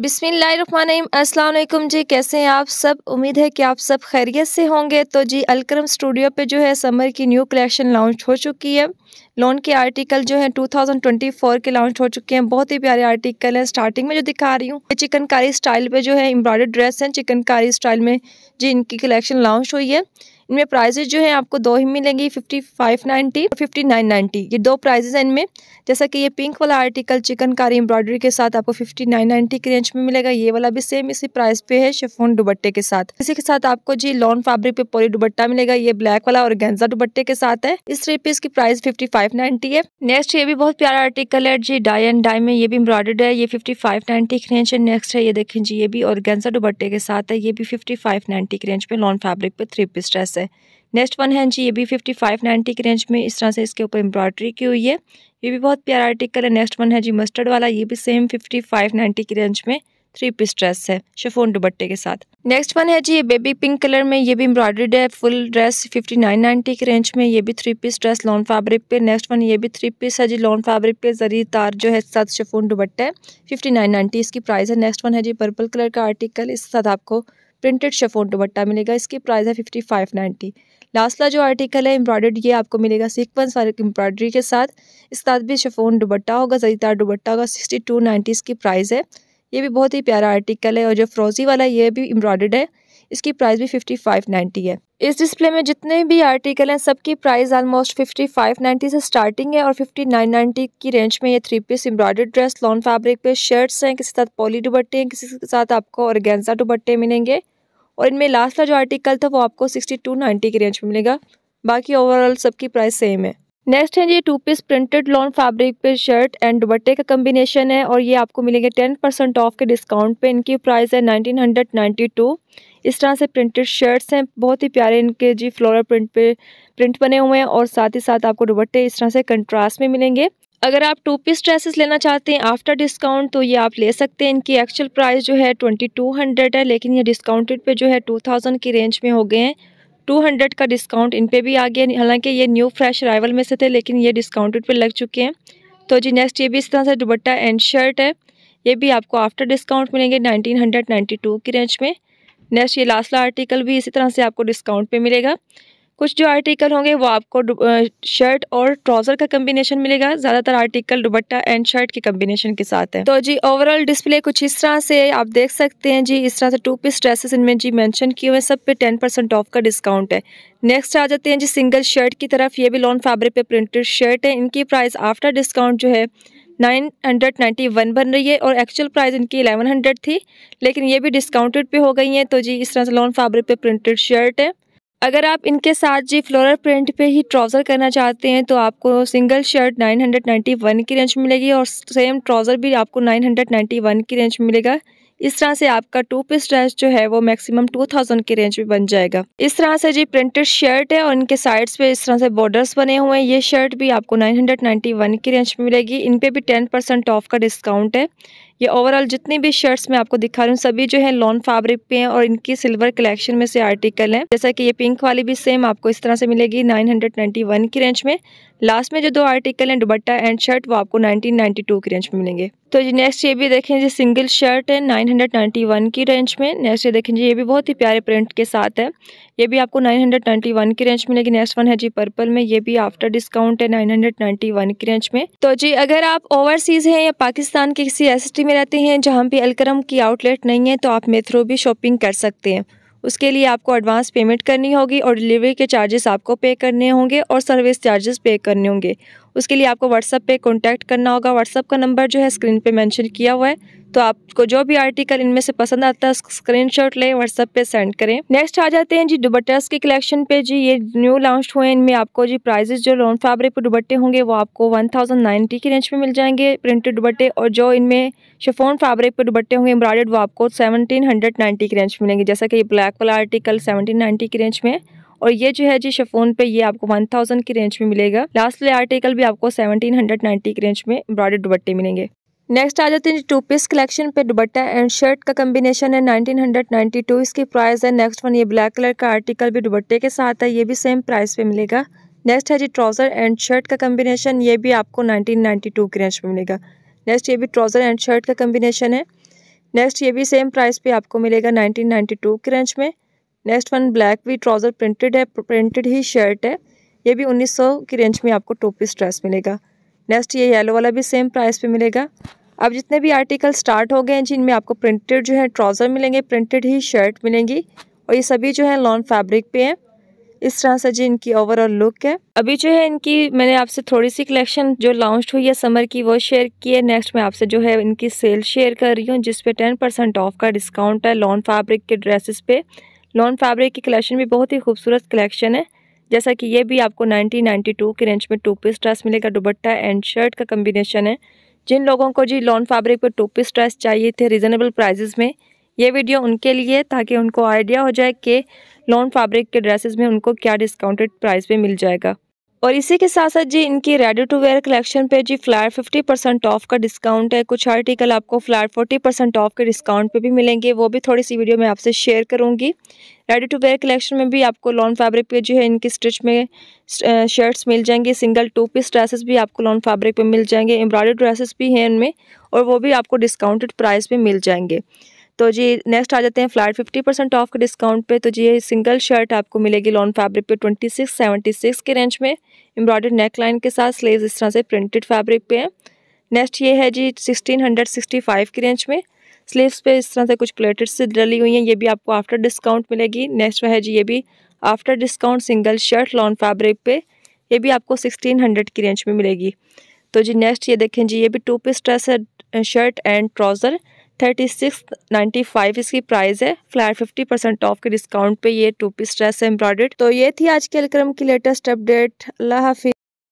बिसमीम अस्सलाम जी कैसे हैं आप सब उम्मीद है कि आप सब खैरियत से होंगे तो जी अलक्रम स्टूडियो पे जो है समर की न्यू कलेक्शन लॉन्च हो चुकी है लोन के आर्टिकल जो है 2024 के लॉन्च हो चुके हैं बहुत ही प्यारे आर्टिकल हैं स्टार्टिंग में जो दिखा रही हूँ चिकनकारी स्टाइल पे जो है एम्ब्रॉयडर्ड ड्रेस हैं चिकनकारी स्टाइल में जी इनकी कलेक्शन लॉन्च हुई है इनमें प्राइजेज जो है आपको दो ही मिलेंगी फिफ्टी फाइव नाइन्टी और फिफ्टी नाइन नाइन्टी ये दो प्राइजेज हैं इनमें जैसा कि ये पिंक वाला आर्टिकल चिकनकारी एम्ब्रॉयडरी के साथ आपको फिफ्टी नाइन नाइन्टी के रेंज में मिलेगा ये वाला भी सेम इसी प्राइस पे है शेफोन दुबट्टे के साथ इसी के साथ आपको जी लॉन फैब्रिक पे पोली दुबट्टा मिलेगा ये ब्लैक वाला और गेंजा दुबट्टे के साथ है इस थ्री पीस की प्राइस फिफ्टी फाइव नाइन्टी है नेक्स्ट ये भी बहुत प्यारा आर्टिकल है जी डाई एंड डाई में ये भी एम्ब्रॉयडर्ड है ये फिफ्टी फाइव नाइन्टी की रेंज है नेक्स्ट है ये देखें जी ये भी और गेंजा दुबट्टे के साथ है ये भी फिफ्टी फाइव नाइन्टी की रेंज पे लॉन फैब्रिक पे थ्री पीस ड्रेस है नेक्स्ट वन है जी ये भी फिफ्टी फाइव नाइन्टी की रेंज में इस तरह से इसके ऊपर एम्ब्रॉयडरी की हुई है ये भी बहुत प्यारा आर्टिकल है नेक्स्ट वन है जी मस्टर्ड वाला ये भी सेम फिफ्टी फाइव नाइन्टी की रेंज में थ्री पीस ड्रेस है शेफोन दुपट्टे के साथ नेक्स्ट वन है जी ये बेबी पिंक कलर में ये भी एम्ब्रॉयडर्ड है full dress fifty nine ninety की रेंज में ये भी three piece dress lawn fabric पे नेक्स्ट वन ये भी थ्री पीस है जी लॉन फैब्रिक पे जरी तार जो है साथ शेफोन दुपट्टा है फिफ्टी नाइन नाइन्टी इसकी प्राइस है नेक्स्ट वन है जी पर्पल कलर का आर्टिकल इसके साथ आपको प्रिंटेड शेफोन दुबट्टा मिलेगा इसकी प्राइस है फिफ्टी फाइव नाइन्टी लास्ट का जो आर्टिकल है एम्ब्रॉयडर्ड ये आपको मिलेगा सीक्वेंस वाले एम्ब्रॉयडरी के साथ इस साथ भी शफोन दुबट्टा होगा जरीदार दुबट्टा होगा सिक्सटी टू नाइन्टी इसकी प्राइस है ये भी बहुत ही प्यारा आर्टिकल है और जो फ्रोजी वाला ये भी एम्ब्रॉयडर्ड है इसकी प्राइस भी फिफ्टी फाइव नाइन्टी है इस डिस्प्ले में जितने भी आर्टिकल हैं सबकी price almost fifty five ninety से स्टार्टिंग है और फिफ्टी नाइन नाइन्टी की रेंज में ये three piece embroidered dress lawn fabric पे शर्ट्स हैं किसी के साथ पॉली दुबट्टे हैं किसी के साथ आपको गेंजा दुबट्टे मिलेंगे और इनमें लास्ट का जो आर्टिकल था वो आपको सिक्सटी टू नाइन्टी की रेंज में मिलेगा बाकी ओवरऑल सबकी प्राइस सेम है नेक्स्ट है ये two piece printed lawn fabric पे शर्ट एंड दुपट्टे का कम्बिनेशन है और ये आपको मिलेंगे टेन परसेंट ऑफ के डिस्काउंट पे इनकी प्राइस है नाइनटीन हंड्रेड नाइन्टी टू इस तरह से प्रिंटेड शर्ट्स हैं बहुत ही प्यारे इनके जी फ्लोरल प्रिंट पे प्रिंट बने हुए हैं और साथ ही साथ आपको दुबट्टे इस तरह से कंट्रास्ट में मिलेंगे अगर आप टू पीस ड्रेसेस लेना चाहते हैं आफ्टर डिस्काउंट तो ये आप ले सकते हैं इनकी एक्चुअल प्राइस जो है ट्वेंटी टू हंड्रेड है लेकिन ये डिस्काउंटेड पे जो है टू थाउजेंड की रेंज में हो गए हैं टू हंड्रेड का डिस्काउंट इन पे भी आ गया हालांकि ये न्यू फ्रेश अराइवल में से थे लेकिन ये डिस्काउंटेड पर लग चुके हैं तो जी नेक्स्ट ये भी इस तरह से दुबट्टा एंड शर्ट है ये भी आपको आफ्टर डिस्काउंट मिलेंगे नाइनटीन हंड्रेड नाइन्टी टू की रेंज में नेक्स्ट ये लास्ट आर्टिकल भी इसी तरह से आपको डिस्काउंट पे मिलेगा कुछ जो आर्टिकल होंगे वो आपको शर्ट और ट्राउज़र का कम्बिनेशन मिलेगा ज़्यादातर आर्टिकल दुबट्टा एंड शर्ट के कम्बिनेशन के साथ है तो जी ओवरऑल डिस्प्ले कुछ इस तरह से आप देख सकते हैं जी इस तरह से टू पीस ड्रेसेस इनमें जी मेंशन किए हुए सब पे टेन परसेंट ऑफ का डिस्काउंट है नेक्स्ट आ जाते हैं जी सिंगल शर्ट की तरफ ये भी लॉन फैब्रिक पे प्रिंटेड शर्ट है इनकी प्राइस आफ्टर डिस्काउंट जो है 991 बन रही है और एक्चुअल प्राइस इनकी 1100 थी लेकिन ये भी डिस्काउंटेड पे हो गई हैं तो जी इस तरह से लॉन फैब्रिक पे प्रिंटेड शर्ट है अगर आप इनके साथ जी फ्लोरल प्रिंट पे ही ट्राउज़र करना चाहते हैं तो आपको सिंगल शर्ट 991 की रेंज मिलेगी और सेम ट्राउज़र भी आपको 991 की रेंज मिलेगा इस तरह से आपका टू पीस ड्रेस जो है वो मैक्सिमम टू थाउजेंड की रेंज में बन जाएगा इस तरह से जी प्रिंटेड शर्ट है और इनके साइड्स पे इस तरह से बॉर्डर्स बने हुए हैं ये शर्ट भी आपको नाइन हंड्रेड नाइन्टी वन की रेंज में मिलेगी इन पे भी टेन परसेंट ऑफ का डिस्काउंट है ये ओवरऑल जितने भी शर्ट्स मैं आपको दिखा रही हूँ सभी जो है लॉन फैब्रिक पे हैं और इनकी सिल्वर कलेक्शन में से आर्टिकल हैं जैसा कि ये पिंक वाली भी सेम आपको इस तरह से मिलेगी 991 की रेंज में लास्ट में जो दो आर्टिकल हैं दुबट्टा एंड शर्ट वो आपको 1992 की रेंज में मिलेंगे तो जी नेक्स्ट ये भी देखें जी सिंगल शर्ट है 991 की रेंज में नेक्स्ट ये देखें जी ये भी बहुत ही प्यारे प्रिंट के साथ है ये भी आपको 991 की रेंज मिलेगी नेक्स्ट वन है जी पर्पल में ये भी आफ्टर डिस्काउंट है 991 की रेंज में तो जी अगर आप ओवरसीज हैं या पाकिस्तान के किसी एस में रहते हैं जहाँ पे अलक्रम की आउटलेट नहीं है तो आप मेथ्रो भी शॉपिंग कर सकते हैं उसके लिए आपको एडवांस पेमेंट करनी होगी और डिलीवरी के चार्जेस आपको पे करने होंगे और सर्विस चार्जेस पे करने होंगे उसके लिए आपको व्हाट्सअप पे कॉन्टैक्ट करना होगा व्हाट्सअप का नंबर जो है स्क्रीन पे मेंशन किया हुआ है तो आपको जो भी आर्टिकल इनमें से पसंद आता है स्क्रीन शॉट लें व्हाट्सअप पे सेंड करें नेक्स्ट आ जाते हैं जी दुबट्टर्स के कलेक्शन पे जी ये न्यू लॉन्च हुए हैं इनमें आपको जी प्राइजेस जो लॉन फैब्रिक पर दुबट्टे होंगे वो आपको वन थाउजेंड नाइन्टी की रेंज में मिल जाएंगे प्रिंटेड दुबट्टे और जो इनमें शिफोन फैब्रिक पर दुबट्टे होंगे एम्ब्रॉयड वो आपको सेवनटीन हंड्रेड नाइन्टी की रेंज में मिलेंगे जैसा कि ये ब्लैक वाला आर्टिकल सेवनटीन नाइनटी की रेंज में और ये जो है जी शेफोन पे ये आपको वन थाउजेंड की रेंज में मिलेगा लास्ट वाले आर्टिकल भी आपको सेवनटीन हंड्रेड नाइन्टी की रेंज में एम्ब्रॉयडर्ड दुबट्टे मिलेंगे नेक्स्ट आ जाते हैं टू पीस कलेक्शन पे दुबट्टा एंड शर्ट का कम्बिनेशन है 1992 इसकी प्राइस है नेक्स्ट वन ये ब्लैक कलर का आर्टिकल भी दुबट्टे के साथ है ये भी सेम प्राइस पे मिलेगा नेक्स्ट है जी ट्राउज़र एंड शर्ट का कम्बिनेशन ये भी आपको टू की रेंज में मिलेगा नेक्स्ट ये भी ट्राउज़र एंड शर्ट का कम्बिनेशन है नेक्स्ट ये भी सेम प्राइस पे आपको मिलेगा 1992 की रेंज में नेक्स्ट वन ब्लैक भी ट्राउज़र प्रिंटेड है प्रिंटेड ही शर्ट है ये भी 1900 की रेंज में आपको टू पीस ड्रेस मिलेगा नेक्स्ट ये येलो वाला भी सेम प्राइस पे मिलेगा अब जितने भी आर्टिकल स्टार्ट हो गए हैं जिनमें आपको प्रिंटेड जो है ट्राउज़र मिलेंगे प्रिंटेड ही शर्ट मिलेंगी और ये सभी जो है लॉन फैब्रिक पे हैं इस तरह से जी इनकी ओवरऑल लुक है अभी जो है इनकी मैंने आपसे थोड़ी सी कलेक्शन जो लॉन्च हुई है समर की वो शेयर की है नेक्स्ट मैं आपसे जो है इनकी सेल शेयर कर रही हूँ जिसपे टेन परसेंट ऑफ का डिस्काउंट है लॉन फैब्रिक के ड्रेसेस पे नॉन फैब्रिक की कलेक्शन भी बहुत ही खूबसूरत कलेक्शन है जैसा कि ये भी आपको 1992 की रेंज में टू पीस ड्रेस मिलेगा दुबट्टा एंड शर्ट का कम्बिनेशन है जिन लोगों को जी लॉन फैब्रिक पर टू पीस ड्रेस चाहिए थे रिजनेबल प्राइजेज़ में ये वीडियो उनके लिए ताकि उनको आइडिया हो जाए कि लॉन फैब्रिक के ड्रेसेज में उनको क्या डिस्काउंटेड प्राइस पर मिल जाएगा और इसी के साथ साथ जी इनकी रेडी टू वेयर कलेक्शन पे जी फ्लायर 50 परसेंट ऑफ का डिस्काउंट है कुछ आर्टिकल आपको फ्लायर 40 परसेंट ऑफ के डिस्काउंट पे भी मिलेंगे वो भी थोड़ी सी वीडियो में आपसे शेयर करूंगी रेडी टू वेयर कलेक्शन में भी आपको लॉन फैब्रिक पे जो है इनकी स्टिच में शर्ट्स मिल जाएंगी सिंगल टू पीस ड्रेसेस भी आपको लॉन फैब्रिक पे मिल जाएंगे एम्ब्रॉयडर्ड ड्रेसेस भी हैं इनमें और वो भी आपको डिस्काउंटेड प्राइस पर मिल जाएंगे तो जी नेक्स्ट आ जाते हैं फ्लैट फिफ्टी परसेंट ऑफ के डिस्काउंट पे तो जी ये सिंगल शर्ट आपको मिलेगी लॉन फैब्रिक पे ट्वेंटी सिक्स सेवेंटी सिक्स के रेंज में एम्ब्रॉयडर्ड नेक लाइन के साथ स्लीव्स इस तरह से प्रिंटेड फैब्रिक पे हैं नेक्स्ट ये है जी सिक्सटीन हंड्रेड सिक्सटी फाइव की रेंज में स्लीव्स पे इस तरह से कुछ प्लेटेड से डली हुई हैं ये भी आपको आफ्टर डिस्काउंट मिलेगी नेक्स्ट है जी ये भी after discount single shirt lawn fabric पे ये भी आपको सिक्सटीन हंड्रेड की रेंज में मिलेगी तो जी नेक्स्ट ये देखें जी ये भी टू पीस ड्रेस है shirt and trouser thirty six ninety five इसकी प्राइस है फ्लैट फिफ्टी परसेंट ऑफ के डिस्काउंट पे ये टू पीस ड्रेस है एम्ब्रॉयडेड तो ये थी आज के अलक्रम की लेटेस्ट अपडेट अल्लाह हाफिज